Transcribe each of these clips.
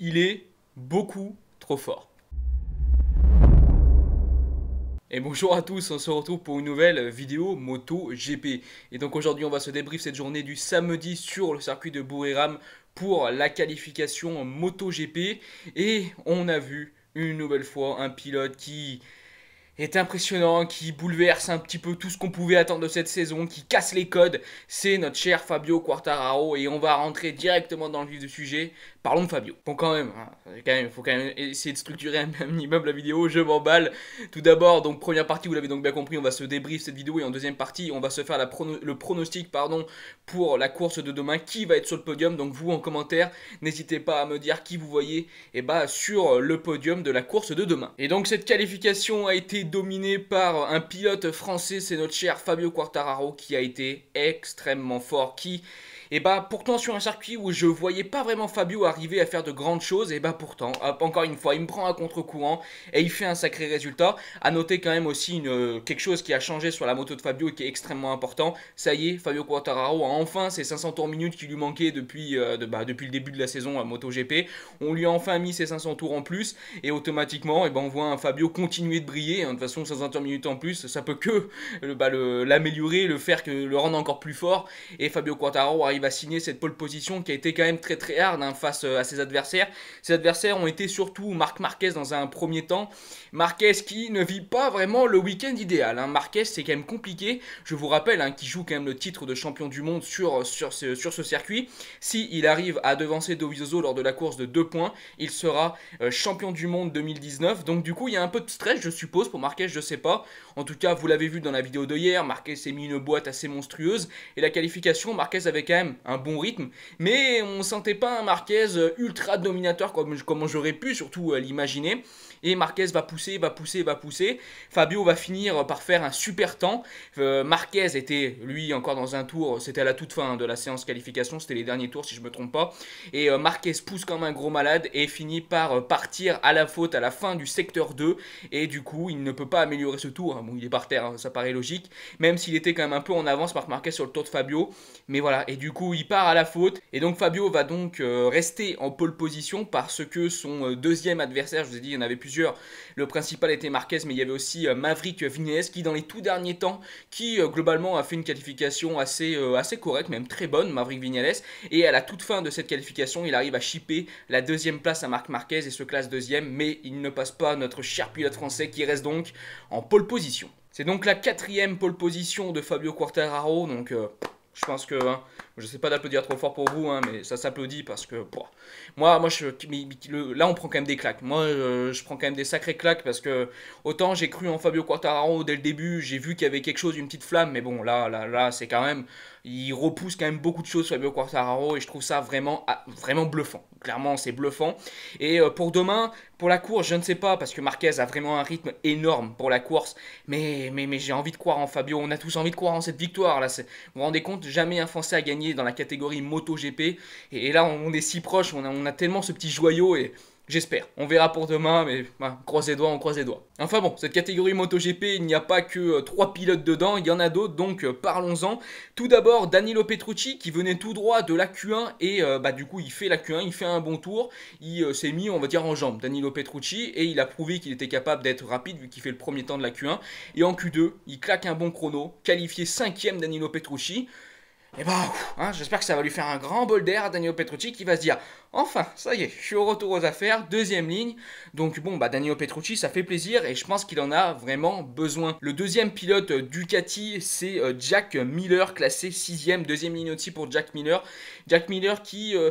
il est beaucoup trop fort. Et bonjour à tous, on se retrouve pour une nouvelle vidéo Moto GP. Et donc aujourd'hui on va se débrief cette journée du samedi sur le circuit de Bouriram pour la qualification Moto GP. Et on a vu une nouvelle fois un pilote qui est impressionnant, qui bouleverse un petit peu tout ce qu'on pouvait attendre de cette saison, qui casse les codes, c'est notre cher Fabio Quartararo et on va rentrer directement dans le vif du sujet. Parlons de Fabio. Bon quand même, hein, il faut quand même essayer de structurer un minimum la vidéo, je m'emballe. Tout d'abord, donc première partie, vous l'avez donc bien compris, on va se débrief cette vidéo et en deuxième partie, on va se faire le pronostic pardon, pour la course de demain, qui va être sur le podium. Donc vous en commentaire, n'hésitez pas à me dire qui vous voyez et eh ben, sur le podium de la course de demain. Et donc cette qualification a été dominé par un pilote français, c'est notre cher Fabio Quartararo qui a été extrêmement fort, qui et eh bah ben, pourtant sur un circuit où je voyais pas vraiment Fabio arriver à faire de grandes choses, et eh bah ben, pourtant, ah, encore une fois, il me prend à contre-courant et il fait un sacré résultat. À noter quand même aussi une, euh, quelque chose qui a changé sur la moto de Fabio et qui est extrêmement important. Ça y est, Fabio Quartararo a enfin ses 500 tours minutes qui lui manquaient depuis, euh, bah, depuis le début de la saison à MotoGP. On lui a enfin mis ses 500 tours en plus et automatiquement, et eh bah, ben, on voit un Fabio continuer de briller. Hein. de toute façon, 500 tours minutes en plus, ça peut que bah, l'améliorer, le, le faire, que, le rendre encore plus fort. Et Fabio Quartararo arrive il va signer cette pole position qui a été quand même très très hard hein, face euh, à ses adversaires. Ses adversaires ont été surtout Marc Marquez dans un premier temps. Marquez qui ne vit pas vraiment le week-end idéal. Hein. Marquez, c'est quand même compliqué. Je vous rappelle hein, qu'il joue quand même le titre de champion du monde sur, sur, ce, sur ce circuit. si il arrive à devancer Dovizioso lors de la course de 2 points, il sera euh, champion du monde 2019. Donc du coup, il y a un peu de stress, je suppose, pour Marquez, je sais pas. En tout cas, vous l'avez vu dans la vidéo de hier, Marquez s'est mis une boîte assez monstrueuse. Et la qualification, Marquez avait quand même un bon rythme, mais on sentait pas un Marquez euh, ultra dominateur comme, j'aurais pu surtout euh, l'imaginer. Et Marquez va pousser, va pousser, va pousser. Fabio va finir par faire un super temps. Euh, Marquez était, lui, encore dans un tour. C'était à la toute fin hein, de la séance qualification. C'était les derniers tours, si je me trompe pas. Et Marquez pousse comme un gros malade et finit par partir à la faute à la fin du secteur 2. Et du coup, il ne peut pas améliorer ce tour. Hein. Bon, il est par terre, hein, ça paraît logique. Même s'il était quand même un peu en avance par Marquez sur le tour de Fabio. Mais voilà. Et du coup, il part à la faute. Et donc Fabio va donc euh, rester en pole position parce que son euh, deuxième adversaire, je vous ai dit, il y en avait plusieurs. Le principal était Marquez, mais il y avait aussi euh, Maverick Vinales qui, dans les tout derniers temps, qui globalement a fait une qualification assez, assez correcte, même très bonne, Maverick Vinales. Et à la toute fin de cette qualification, il arrive à chipper la deuxième place à Marc Marquez et se classe deuxième, mais il ne passe pas notre cher pilote français qui reste donc en pole position. C'est donc la quatrième pole position de Fabio Quartararo, donc je pense que, je hein, je sais pas d'applaudir trop fort pour vous, hein, mais ça s'applaudit parce que, moi, moi, je, là, on prend quand même des claques. Moi, je prends quand même des sacrées claques parce que autant j'ai cru en Fabio Quartararo dès le début, j'ai vu qu'il y avait quelque chose, une petite flamme, mais bon, là, là, là, c'est quand même il repousse quand même beaucoup de choses, Fabio Quartararo, et je trouve ça vraiment, ah, vraiment bluffant. Clairement, c'est bluffant. Et euh, pour demain, pour la course, je ne sais pas, parce que Marquez a vraiment un rythme énorme pour la course, mais, mais, mais j'ai envie de croire en Fabio, on a tous envie de croire en cette victoire. Là. Vous vous rendez compte, jamais un Français a gagné dans la catégorie MotoGP, et, là on est si proche, on a, on a tellement ce petit joyau, et J'espère. On verra pour demain, mais croisez bah, on les doigts, on croise les doigts. Enfin bon, cette catégorie MotoGP, il n'y a pas que euh, trois pilotes dedans, il y en a d'autres, donc euh, parlons-en. Tout d'abord, Danilo Petrucci, qui venait tout droit de la Q1, et euh, bah, du coup, il fait la Q1, il fait un bon tour, il s'est mis, on va dire, en jambe, Danilo Petrucci, et il a prouvé qu'il était capable d'être rapide, vu qu'il fait le premier temps de la Q1. Et en Q2, il claque un bon chrono, qualifié 5 Danilo Petrucci. Et eh bah, ben, hein, j'espère que ça va lui faire un grand bol d'air à Daniel Petrucci qui va se dire Enfin, ça y est, je suis au retour aux affaires, deuxième ligne. Donc bon, bah Daniel Petrucci, ça fait plaisir et je pense qu'il en a vraiment besoin. Le deuxième pilote euh, Ducati, c'est euh, Jack Miller, classé sixième, deuxième ligne aussi pour Jack Miller. Jack Miller qui... Euh,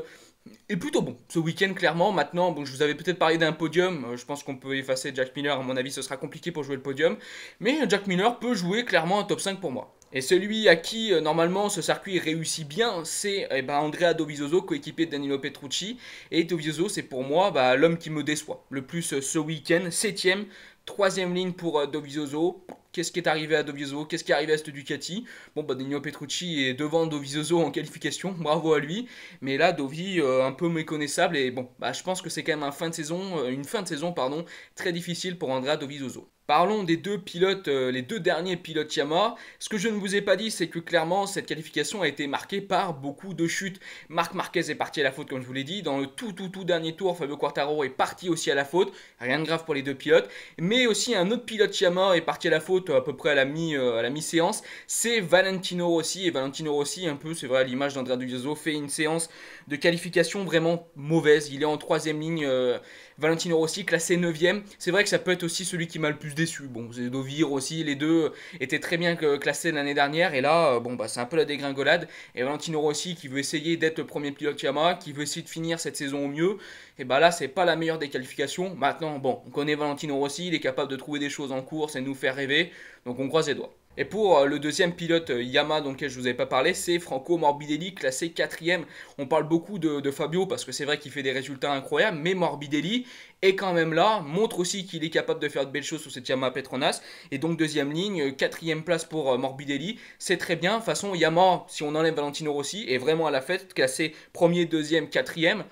est plutôt bon ce week-end clairement maintenant bon je vous avais peut-être parlé d'un podium je pense qu'on peut effacer Jack Miller à mon avis ce sera compliqué pour jouer le podium mais Jack Miller peut jouer clairement un top 5 pour moi et celui à qui, euh, normalement, ce circuit réussit bien, c'est eh ben, Andrea Dovizioso, coéquipé de Danilo Petrucci. Et Dovizioso, c'est pour moi bah, l'homme qui me déçoit le plus euh, ce week-end. Septième, troisième ligne pour euh, Dovizioso. Qu'est-ce qui est arrivé à Dovizioso Qu'est-ce qui est arrivé à cette Ducati Bon, bah, Danilo Petrucci est devant Dovizioso en qualification, bravo à lui. Mais là, Dovi, un peu méconnaissable. Et bon, bah, je pense que c'est quand même un fin de saison, une fin de saison pardon, très difficile pour Andrea Dovizioso. Parlons des deux pilotes, euh, les deux derniers pilotes Yamaha. Ce que je ne vous ai pas dit, c'est que clairement, cette qualification a été marquée par beaucoup de chutes. Marc Marquez est parti à la faute, comme je vous l'ai dit. Dans le tout, tout, tout dernier tour, Fabio Quartaro est parti aussi à la faute. Rien de grave pour les deux pilotes. Mais aussi, un autre pilote Yamaha est parti à la faute à peu près à la euh, mi-séance. mi c'est Valentino Rossi. Et Valentino Rossi, un peu, c'est vrai, l'image d'Andrea Duvioso, fait une séance de qualification vraiment mauvaise. Il est en troisième ligne. Euh, Valentino Rossi classé 9ème. C'est vrai que ça peut être aussi celui qui m'a le plus déçu. Bon, Zedovir aussi, les deux étaient très bien euh, classés l'année dernière. Et là, euh, bon, bah, c'est un peu la dégringolade. Et Valentino Rossi qui veut essayer d'être le premier pilote Yamaha, qui veut essayer de finir cette saison au mieux. Et bah là, c'est pas la meilleure des qualifications. Maintenant, bon, on connaît Valentino Rossi, il est capable de trouver des choses en course et de nous faire rêver. Donc on croise les doigts. Et pour euh, le deuxième pilote euh, Yama, dont je vous avais pas parlé, c'est Franco Morbidelli, classé quatrième. On parle beaucoup de, Fabio parce que c'est vrai qu'il fait des résultats incroyables, mais Morbidelli est quand même là, montre aussi qu'il est capable de faire de belles choses sur cette Yama Petronas. Et donc deuxième ligne, euh, quatrième place pour Morbidelli, c'est très bien. De toute façon, Yama, si on enlève Valentino Rossi, est vraiment à la fête, classé premier, deuxième, quatrième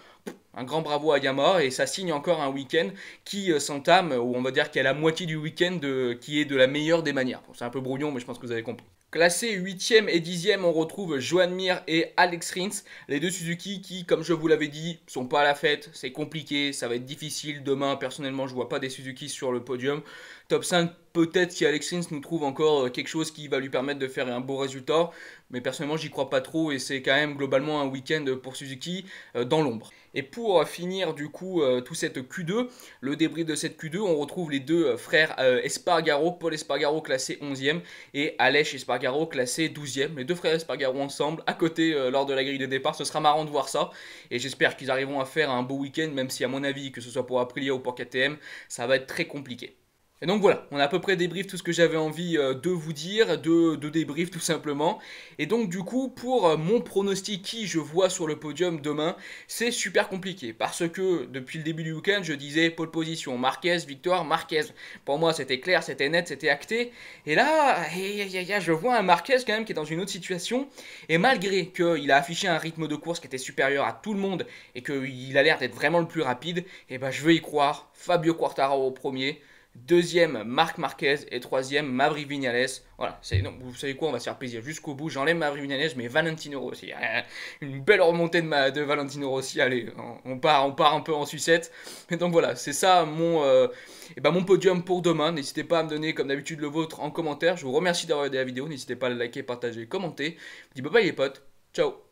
un grand bravo à Yamor et ça signe encore un week-end qui euh, s'entame, ou on va dire qu'il y a la moitié du week-end qui est de la meilleure des manières. c'est un peu brouillon, mais je pense que vous avez compris. Classé 8e et 10e, on retrouve Joan Mir et Alex Rins, les deux Suzuki qui, comme je vous l'avais dit, sont pas à la fête, c'est compliqué, ça va être difficile. Demain, personnellement, je vois pas des Suzuki sur le podium. Top 5 Peut-être si Alex Rins nous trouve encore euh, quelque chose qui va lui permettre de faire un beau résultat, mais personnellement j'y crois pas trop et c'est quand même globalement un week-end pour Suzuki euh, dans l'ombre. Et pour euh, finir du coup tout cette Q2, le débris de cette Q2, on retrouve les deux frères Espargaro, Paul Espargaro classé 11e et Alech Espargaro classé 12e. Les deux frères Espargaro ensemble à côté lors de la grille de départ, ce sera marrant de voir ça et j'espère qu'ils arriveront à faire un beau week-end même si à mon avis que ce soit pour Aprilia ou pour KTM, ça va être très compliqué. Et donc voilà, on a à peu près débrief tout ce que j'avais envie euh, de vous dire, de, débrief tout simplement. Et donc du coup, pour euh, mon pronostic qui je vois sur le podium demain, c'est super compliqué. Parce que depuis le début du week-end, je disais pole position, Marquez, victoire, Marquez. Pour moi, c'était clair, c'était net, c'était acté. Et là, je vois un Marquez quand même qui est dans une autre situation. Et malgré qu'il a affiché un rythme de course qui était supérieur à tout le monde et qu'il a l'air d'être vraiment le plus rapide, et eh ben je veux y croire. Fabio Quartaro au premier. Deuxième, Marc Marquez. Et troisième, Mavri Vignales. Voilà, vous savez quoi, on va se faire plaisir jusqu'au bout. J'enlève Mavri Vignales, mais Valentino Rossi. Une belle remontée de, de Valentino Rossi. Allez, on part, on part un peu en sucette. Mais donc voilà, c'est ça mon, euh, ben, mon podium pour demain. N'hésitez pas à me donner, comme d'habitude, le vôtre en commentaire. Je vous remercie d'avoir regardé la vidéo. N'hésitez pas à liker, partager, commenter. dis bye bye les potes. Ciao